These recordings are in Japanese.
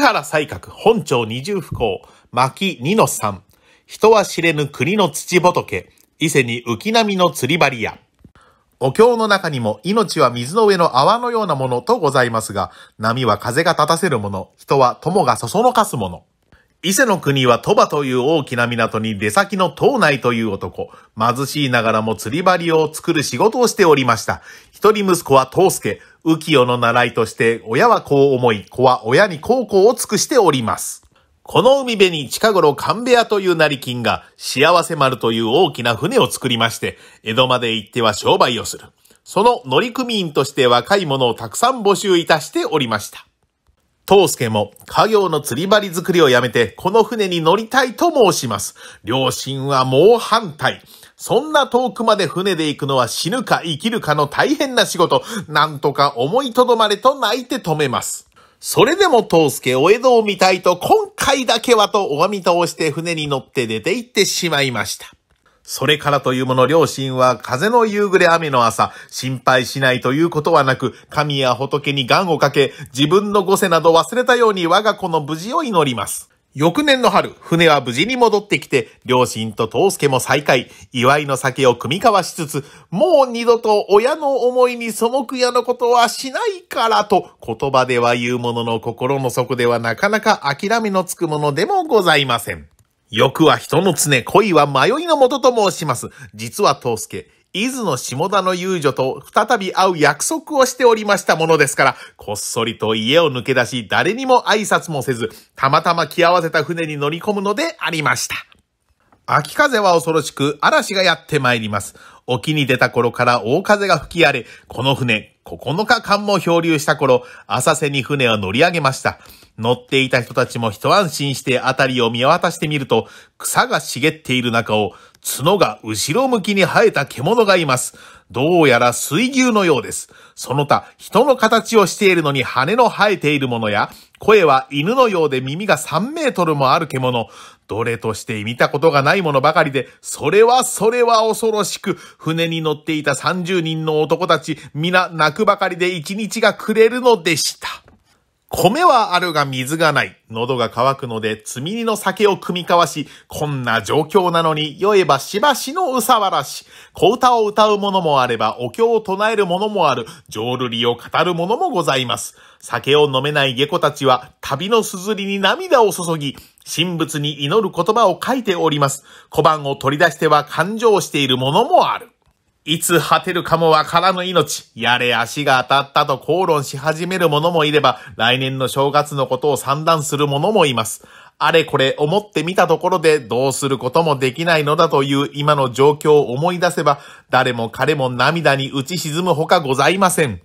原西閣本町二重不幸、牧二の三。人は知れぬ国の土仏、伊勢に浮波の釣り針屋。お経の中にも命は水の上の泡のようなものとございますが、波は風が立たせるもの、人は友がそそのかすもの。伊勢の国は鳥羽という大きな港に出先の島内という男、貧しいながらも釣り針を作る仕事をしておりました。一人息子は東助、浮世の習いとして、親はこう思い、子は親に孝行を尽くしております。この海辺に近頃神部屋という成金が幸せ丸という大きな船を作りまして、江戸まで行っては商売をする。その乗組員として若い者をたくさん募集いたしておりました。ト介も家業の釣り針作りをやめてこの船に乗りたいと申します。両親は猛反対。そんな遠くまで船で行くのは死ぬか生きるかの大変な仕事。なんとか思いとどまれと泣いて止めます。それでも東介お江戸を見たいと今回だけはとお詫び倒して船に乗って出て行ってしまいました。それからというもの両親は風の夕暮れ雨の朝、心配しないということはなく、神や仏に願をかけ、自分のご世など忘れたように我が子の無事を祈ります。翌年の春、船は無事に戻ってきて、両親と藤助も再会、祝いの酒を組み交わしつつ、もう二度と親の思いに背くやのことはしないからと、言葉では言うものの心の底ではなかなか諦めのつくものでもございません。欲は人の常、恋は迷いのもとと申します。実は東助、伊豆の下田の遊女と再び会う約束をしておりましたものですから、こっそりと家を抜け出し、誰にも挨拶もせず、たまたま着合わせた船に乗り込むのでありました。秋風は恐ろしく嵐がやってまいります。沖に出た頃から大風が吹き荒れ、この船、9日間も漂流した頃、浅瀬に船を乗り上げました。乗っていた人たちも一安心して辺りを見渡してみると、草が茂っている中を、角が後ろ向きに生えた獣がいます。どうやら水牛のようです。その他、人の形をしているのに羽の生えているものや、声は犬のようで耳が3メートルもある獣、どれとして見たことがないものばかりで、それはそれは恐ろしく、船に乗っていた30人の男たち、皆泣くばかりで一日が暮れるのでした。米はあるが水がない。喉が渇くので、積み荷の酒を組み交わし、こんな状況なのに、酔えばしばしのうさわらし。小歌を歌う者もあれば、お経を唱える者もある、浄瑠璃を語る者もございます。酒を飲めない下戸たちは、旅のすずりに涙を注ぎ、神仏に祈る言葉を書いております。小判を取り出しては感情している者もある。いつ果てるかもわからぬ命、やれ足が当たったと口論し始める者もいれば、来年の正月のことを算段する者もいます。あれこれ思ってみたところでどうすることもできないのだという今の状況を思い出せば、誰も彼も涙に打ち沈むほかございません。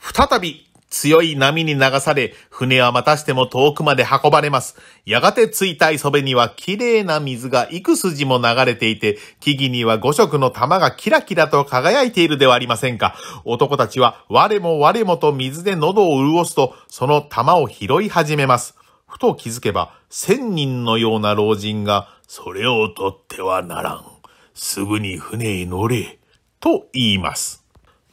再び強い波に流され、船はまたしても遠くまで運ばれます。やがてついた磯辺には綺麗な水が幾筋も流れていて、木々には五色の玉がキラキラと輝いているではありませんか。男たちは我も我もと水で喉を潤すと、その玉を拾い始めます。ふと気づけば、千人のような老人が、それを取ってはならん。すぐに船へ乗れ。と言います。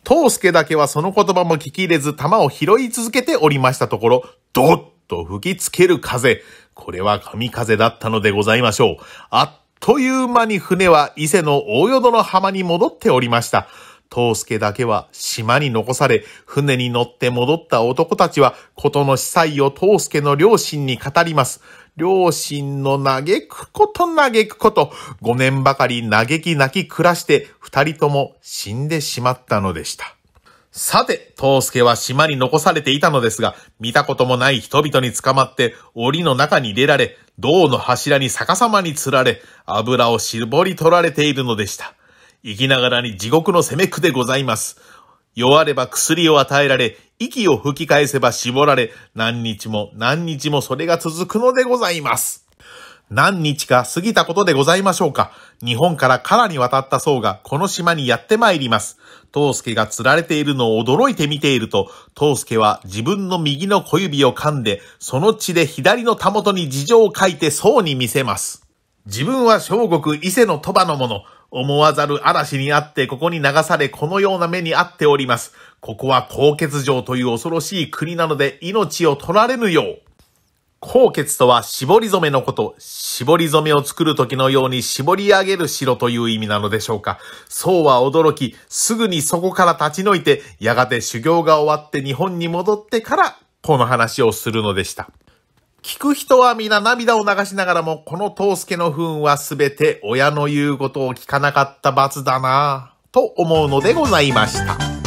東介だけはその言葉も聞き入れず弾を拾い続けておりましたところ、ドッと吹きつける風。これは神風だったのでございましょう。あっという間に船は伊勢の大淀の浜に戻っておりました。藤助だけは島に残され、船に乗って戻った男たちは、ことの司祭を藤助の両親に語ります。両親の嘆くこと嘆くこと、5年ばかり嘆き泣き暮らして、二人とも死んでしまったのでした。さて、東助は島に残されていたのですが、見たこともない人々に捕まって、檻の中に入れられ、銅の柱に逆さまに釣られ、油を絞り取られているのでした。生きながらに地獄の攻め苦でございます。弱れば薬を与えられ、息を吹き返せば絞られ、何日も何日もそれが続くのでございます。何日か過ぎたことでございましょうか。日本からカラに渡った僧がこの島にやって参ります。唐助が釣られているのを驚いて見ていると、唐助は自分の右の小指を噛んで、その血で左のたもとに事情を書いて僧に見せます。自分は小国伊勢の鳥羽の者、思わざる嵐にあってここに流されこのような目にあっております。ここは高血状という恐ろしい国なので命を取られぬよう。高血とは絞り染めのこと、絞り染めを作る時のように絞り上げる城という意味なのでしょうか。そうは驚き、すぐにそこから立ち退いて、やがて修行が終わって日本に戻ってから、この話をするのでした。聞く人は皆涙を流しながらも、このト助の不運はすべて親の言うことを聞かなかった罰だなぁ、と思うのでございました。